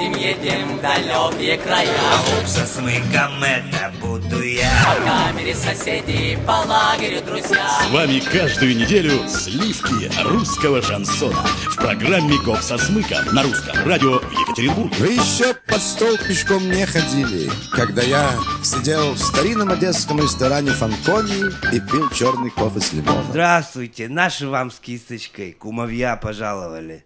едем, едем в далекие края. А уксусный комета буду я. По камере соседи, по лагерю друзья. С вами каждую неделю сливки русского шансона. В программе «Коп со смыком» на русском радио Екатеринбург. Вы еще под стол пешком не ходили, когда я сидел в старинном одесском ресторане «Фанкони» и пил черный кофе с лимоном. Здравствуйте, наши вам с кисточкой кумовья пожаловали.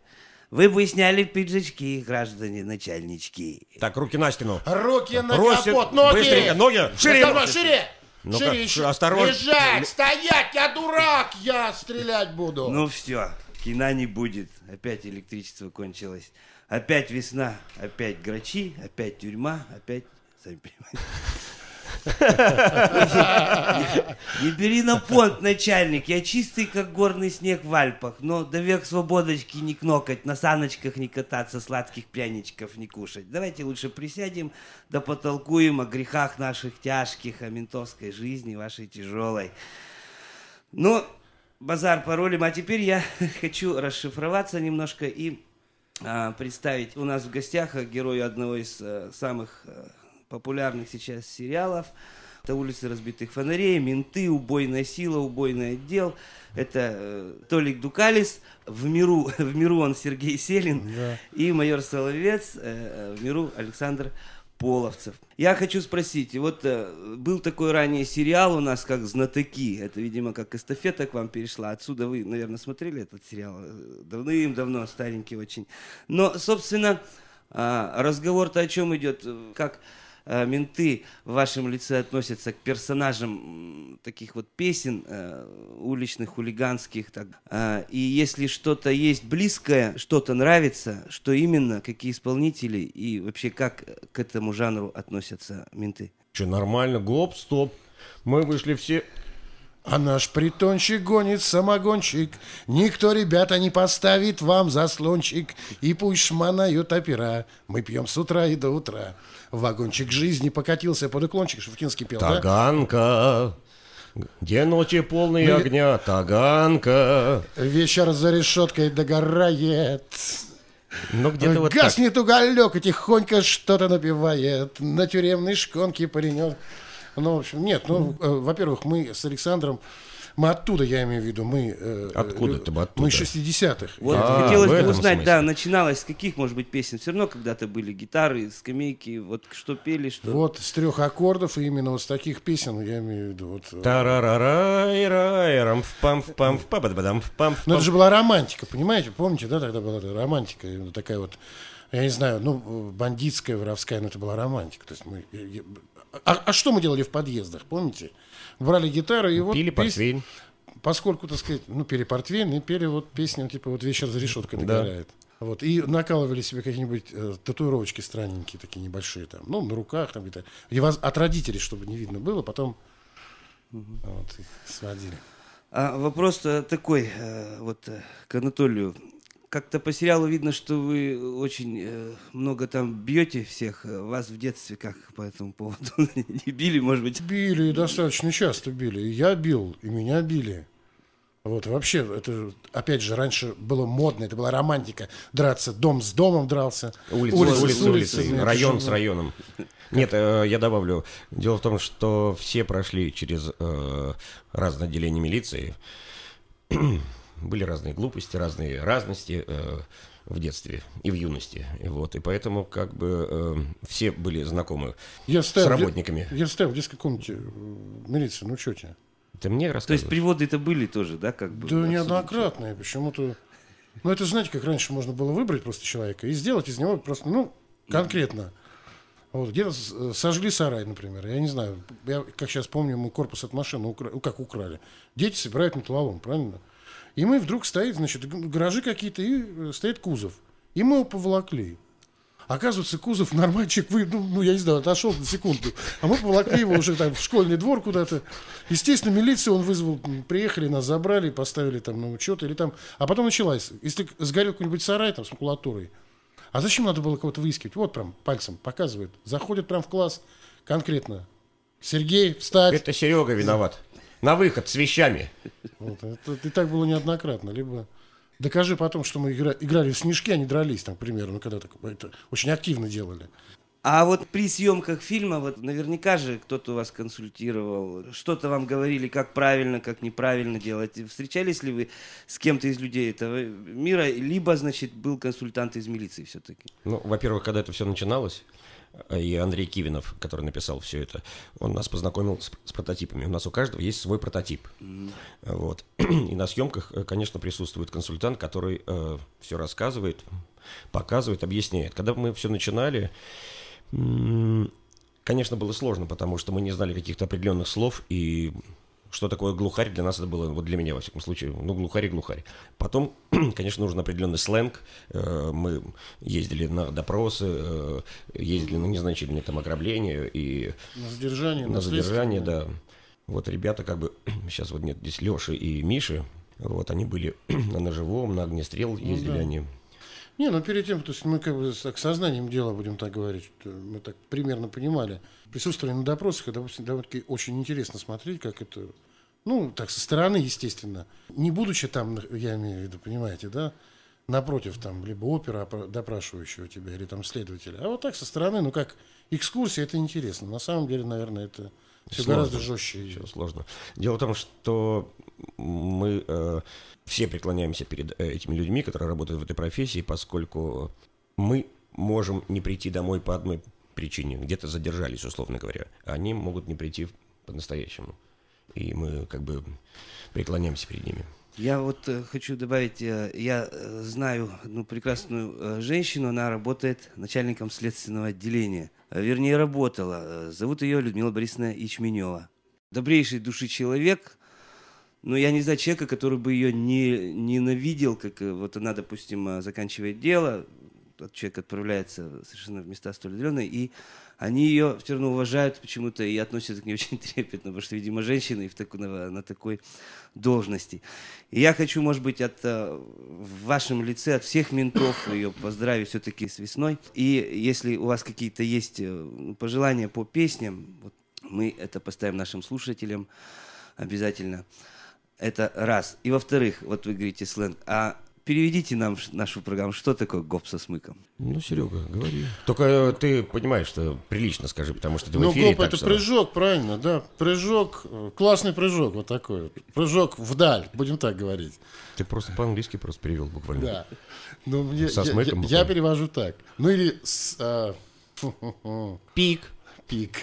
Вы бы сняли пиджачки, граждане начальнички. Так, руки на стену. Руки на Просит, капот, ноги. Быстренько, ноги. Шире. Шире. шире. Ну шире, еще. Осторожно. Лежать, стоять, я дурак, я стрелять буду. Ну все, кино не будет. Опять электричество кончилось. Опять весна, опять грачи, опять тюрьма, опять... Сами понимаете. Не бери на понт, начальник. Я чистый, как горный снег в Альпах, но до век свободочки не кнокать, на саночках не кататься, сладких пряничков не кушать. Давайте лучше присядем, да потолкуем о грехах наших тяжких, о ментовской жизни вашей тяжелой. Ну, базар паролем, а теперь я хочу расшифроваться немножко и а, представить. У нас в гостях э, герой одного из э, самых э, популярных сейчас сериалов. Это улицы разбитых фонарей, менты, убойная сила, убойный отдел. Это э, Толик Дукалис, в миру, в миру он Сергей Селин да. и майор Соловец, э, э, в миру Александр половцев. Я хочу спросить, вот э, был такой ранее сериал у нас, как «Знатоки», это, видимо, как эстафета к вам перешла, отсюда вы, наверное, смотрели этот сериал э, давным-давно, старенький очень. Но, собственно, э, разговор-то о чем идет, как э, менты в вашем лице относятся к персонажам таких вот песен э, уличных, хулиганских. Так. Э, и если что-то есть близкое, что-то нравится, что именно, какие исполнители и вообще как к этому жанру относятся менты? Что, нормально, гоп, стоп. Мы вышли все а наш притончик гонит самогончик, Никто, ребята, не поставит вам заслончик, И пусть шманают опера, мы пьем с утра и до утра. Вагончик жизни покатился под уклончик, Шевкинский пел, Таганка, да? ночи полные мы... огня, таганка. Вечер за решеткой догорает. Но ну, где-то вот Гаснет так. уголек и тихонько что-то напевает. На тюремной шконке паренек ну, в общем, нет, ну, э, во-первых, мы с Александром мы оттуда, я имею в виду, мы... Э, откуда ты бы оттуда? Мы 60-х. Вот, а, хотелось бы узнать, смысле. да, начиналось с каких, может быть, песен? Все равно когда-то были гитары, скамейки, вот что пели, что... Вот с трех аккордов, именно вот с таких песен, я имею в виду, вот... Э, Тарарарайрайрам, впам, в пам в пам Но это же была романтика, понимаете? Помните, да, тогда была романтика, такая вот я не знаю, ну, бандитская, воровская, но ну, это была романтика. То есть мы, а, а что мы делали в подъездах, помните? Брали гитару и вот... Пили пес... портвейн. Поскольку, так сказать, ну, пели портвейн и пели вот песню, типа, вот «Вечер за решеткой» догорает. да. Вот, и накалывали себе какие-нибудь э, татуировочки странненькие, такие небольшие там, ну, на руках там где-то. И вас от родителей, чтобы не видно было, потом вот, их сводили. А вопрос такой, э, вот э, к Анатолию как-то по сериалу видно, что вы очень э, много там бьете всех. Э, вас в детстве как по этому поводу не били, может быть? Били, достаточно часто били. я бил, и меня били. Вот, вообще, это, опять же, раньше было модно, это была романтика. Драться дом с домом дрался. Улица, улица, улица, с улицей, улица район с районом. Нет, э, я добавлю. Дело в том, что все прошли через э, разное отделение милиции были разные глупости, разные разности э, в детстве и в юности. И вот, и поэтому как бы э, все были знакомы я с работниками. Я, я стоял в детской комнате милиции э, на учете. Ты мне То есть приводы это были тоже, да, как бы? Да неоднократные, почему-то. Ну это знаете, как раньше можно было выбрать просто человека и сделать из него просто, ну, конкретно. Вот, где э, сожгли сарай, например. Я не знаю, я, как сейчас помню, мы корпус от машины укра... как украли. Дети собирают металлолом, правильно? И мы вдруг стоит, значит, гаражи какие-то, и э, стоит кузов. И мы его поволокли. Оказывается, Кузов нормальчик, вы, ну, ну, я не знаю, отошел на секунду. А мы поволокли его уже там в школьный двор куда-то. Естественно, милицию он вызвал, приехали, нас забрали, поставили там на учет или там. А потом началась. Если сгорел какой-нибудь сарай там с макулатурой, а зачем надо было кого-то выискивать? Вот прям пальцем показывает. Заходит прям в класс конкретно. Сергей, встать. Это Серега виноват на выход с вещами. Вот, это, это так было неоднократно. Либо докажи потом, что мы играли в снежки, а не дрались там, к примеру, ну, когда так, это очень активно делали. А вот при съемках фильма, вот наверняка же кто-то вас консультировал, что-то вам говорили, как правильно, как неправильно делать. Встречались ли вы с кем-то из людей этого мира, либо, значит, был консультант из милиции все-таки? Ну, во-первых, когда это все начиналось, Э, и Андрей Кивинов, который написал все это, он нас познакомил с, с прототипами. У нас у каждого есть свой прототип. Mm-hmm. Вот. И на съемках, э, конечно, присутствует консультант, который э, все рассказывает, показывает, объясняет. Когда мы все начинали, конечно, было сложно, потому что мы не знали каких-то определенных слов и что такое глухарь, для нас это было, вот для меня, во всяком случае, ну, глухарь и глухарь. Потом, конечно, нужен определенный сленг. Э, мы ездили на допросы, э, ездили на ну, незначительные там ограбления и... На задержание. На, на задержание, да. Вот ребята как бы, сейчас вот нет здесь Леши и Миши, вот они были на ножевом, на огнестрел ездили ну, да. они. Не, ну перед тем, то есть мы как бы так, сознанием дела, будем так говорить, мы так примерно понимали. Присутствовали на допросах, и, допустим, довольно-таки очень интересно смотреть, как это, ну, так, со стороны, естественно. Не будучи там, я имею в виду, понимаете, да, напротив там либо опера допрашивающего тебя, или там следователя, а вот так со стороны, ну, как экскурсия, это интересно. На самом деле, наверное, это все сложно. гораздо жестче. Все сложно. Дело в том, что мы э, все преклоняемся перед э, этими людьми, которые работают в этой профессии, поскольку мы можем не прийти домой по одной причине, где-то задержались, условно говоря, а они могут не прийти по-настоящему. И мы как бы преклоняемся перед ними. Я вот э, хочу добавить, э, я э, знаю одну прекрасную э, женщину, она работает начальником следственного отделения. Э, вернее, работала. Зовут ее Людмила Борисовна Ичменева. Добрейший души человек, но ну, я не знаю человека, который бы ее не, ненавидел, как э, вот она, допустим, э, заканчивает дело, этот человек отправляется совершенно в места столь отдаленные, и они ее все равно уважают почему-то и относятся к ней очень трепетно, потому что, видимо, женщина и в таку, на, на такой должности. И я хочу, может быть, от, э, в вашем лице, от всех ментов ее поздравить все-таки с весной. И если у вас какие-то есть ну, пожелания по песням, вот мы это поставим нашим слушателям обязательно. Это раз. И во-вторых, вот вы говорите сленг, а переведите нам нашу программу, что такое гоп со смыком. Ну, Серега, говори. Только э, ты понимаешь, что прилично скажи, потому что ты ну, в эфире. Ну, гоп это что... прыжок, правильно, да. Прыжок, э, классный прыжок вот такой. Прыжок вдаль, будем так говорить. Ты просто по-английски просто перевел буквально. Да. Ну, мне, со смыком я, я, я перевожу так. Ну, или... С, а... Пик. Пик.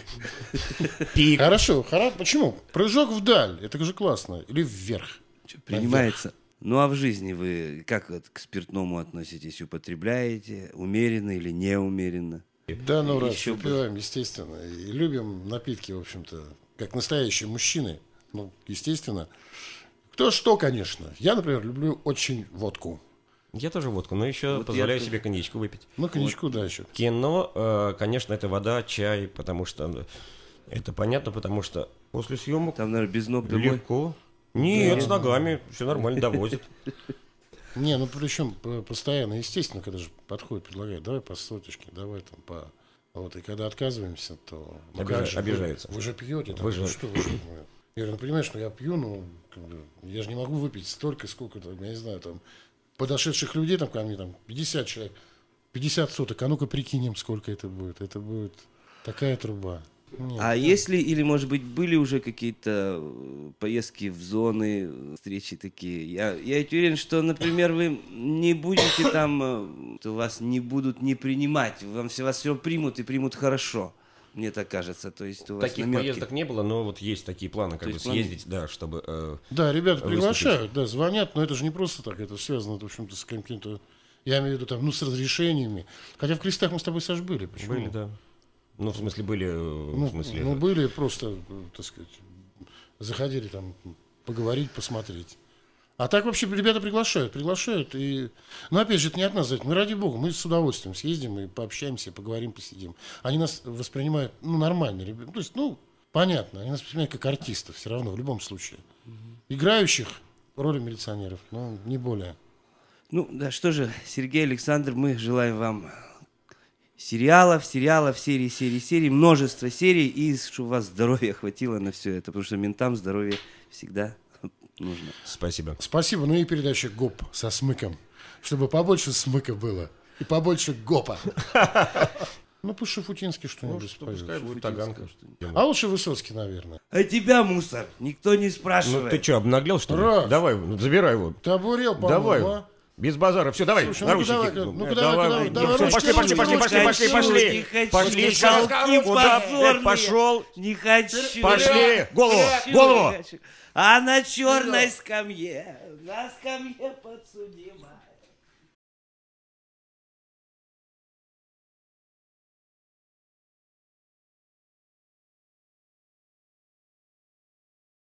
Пик. Хорошо, хорошо. Почему? Прыжок вдаль. Это же классно. Или вверх. Принимается. Ну а в жизни вы как к спиртному относитесь? Употребляете? Умеренно или неумеренно? Да, ну раз Еще выпиваем, бы... естественно. И любим напитки, в общем-то, как настоящие мужчины. Ну, естественно. Кто что, конечно. Я, например, люблю очень водку. Я тоже водку, но еще вот позволяю я... себе коньячку выпить. Ну, коньячку, вот. да, еще. Кино, э, конечно, это вода, чай, потому что... Э, это понятно, потому что после съемок... Там, наверное, без ног домой? Легко. Нет, да. с ногами, все нормально, довозят. Не, ну причем э, постоянно, естественно, когда же подходит, предлагает, давай по соточке, давай там по... Вот, и когда отказываемся, то... Ну, Обижа... же, обижается. Вы, вы же пьете, там, вы же... Ну, что вы же... Я говорю, ну понимаешь, что ну, я пью, но ну, я же не могу выпить столько, сколько там, я не знаю, там, подошедших людей там ко мне, там 50 человек, 50 суток, а ну-ка прикинем, сколько это будет. Это будет такая труба. Нет. А если, или, может быть, были уже какие-то э, поездки в зоны, встречи такие? Я, я уверен, что, например, вы не будете там, э, то вас не будут не принимать, вам все, вас все примут и примут хорошо. Мне так кажется. То есть у Таких намётки. поездок не было, но вот есть такие планы, как то бы съездить, да, чтобы. Э, да, ребята выступить. приглашают, да, звонят, но это же не просто так, это связано, в общем-то, с каким-то. Я имею в виду там, ну, с разрешениями. Хотя в крестах мы с тобой, Саш, были. Почему? Были, да. Ну, в смысле, были. Э, ну, в смысле... ну э, были просто, э, так сказать, заходили там поговорить, посмотреть. А так вообще ребята приглашают, приглашают. И... Но ну, опять же, это не от нас зависит. Мы ну, ради бога, мы с удовольствием съездим и пообщаемся, поговорим, посидим. Они нас воспринимают, ну, нормально. Ребят. Ну, то есть, ну, понятно, они нас воспринимают как артистов все равно, в любом случае. Играющих роли милиционеров, но не более. Ну, да что же, Сергей Александр, мы желаем вам сериалов, сериалов, серии, серии, серии, множество серий, и чтобы у вас здоровья хватило на все это, потому что ментам здоровья всегда нужно. Спасибо. Спасибо. Ну и передача ГОП со смыком. Чтобы побольше смыка было. И побольше ГОПа. Ну, пусть Шафутинский что-нибудь ну, споет. А лучше Высоцкий, наверное. А тебя, мусор, никто не спрашивает. Ну, ты что, обнаглел, что ли? Раз. Давай, ну, забирай его. Табурел, по Давай. А? Без базара. Все, давай, Слушай, наручники. Ну, давай, ну, давай, давай, давай, давай, пошли, пошли, пошли, пошли, пошли, пошли. Пошли, пошли, пошел. Не хочу. Пошли, голову, голову а на черной ну. скамье, на скамье подсудимая.